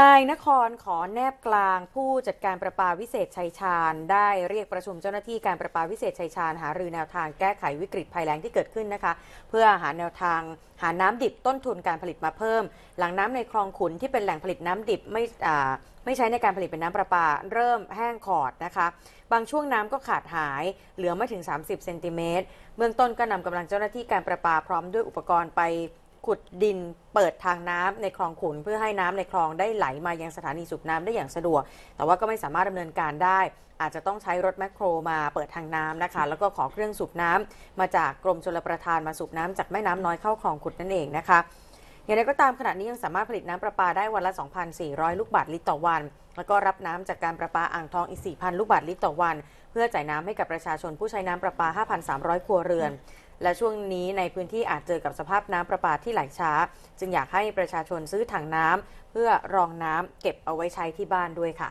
นายนครขอแนบกลาง ผู้จัดการประปาวิเศษชัยชาญได้เรียกประชุมเจ้าหน้าที่การประปาวิเศษชัยชาญหารือแนวทางแก้ไขวิกฤตภัยแล้งที่เกิดขึ้นนะคะ เพื่อหาแนวทางหาน้ำดิบต้นทุนการผลิตมาเพิ่ม หลังน้ำในคลองขุนที่เป็นแหล่งผลิตน้ำดิบไม่ไม่ใช้ในการผลิตเป็นน้ำประปาเริ่มแห้งขอดนะคะ บางช่วงน้ำก็ขาดหายเหลือไม่ถึง 30เซนติเมตรเบื้องต้นก็นำกำลังเจ้าหน้าที่การประปาพร้อมด้วยอุปกรณ์ไปขุดดินเปิดทางน้ำในคลองขุน เพื่อให้น้ำในคลองได้ไหลมายังสถานีสูบน้ำได้อย่างสะดวก แต่ว่าก็ไม่สามารถดำเนินการได้ อาจจะต้องใช้รถแมคโครมาเปิดทางน้ำนะคะแล้วก็ขอเครื่องสูบน้ำ มาจากกรมชลประทานมาสูบน้ำจากแม่น้ำน้อยเข้าคลองขุดนั่นเองนะคะอย่างไรก็ตามขณะนี้ยังสามารถผลิตน้ำประปาได้วันละ 2,400ลูกบาทลิตรต่อวัน แล้วก็รับน้ำจากการประปาอ่างทองอีก4,000ลูกบาทลิตรต่อวัน เพื่อจ่ายน้ำให้กับประชาชนผู้ใช้น้ำประปา 5,300ครัวเรือนและช่วงนี้ในพื้นที่อาจเจอกับสภาพน้ำประปาที่ไหลช้า จึงอยากให้ประชาชนซื้อถังน้ำเพื่อรองน้ำเก็บเอาไว้ใช้ที่บ้านด้วยค่ะ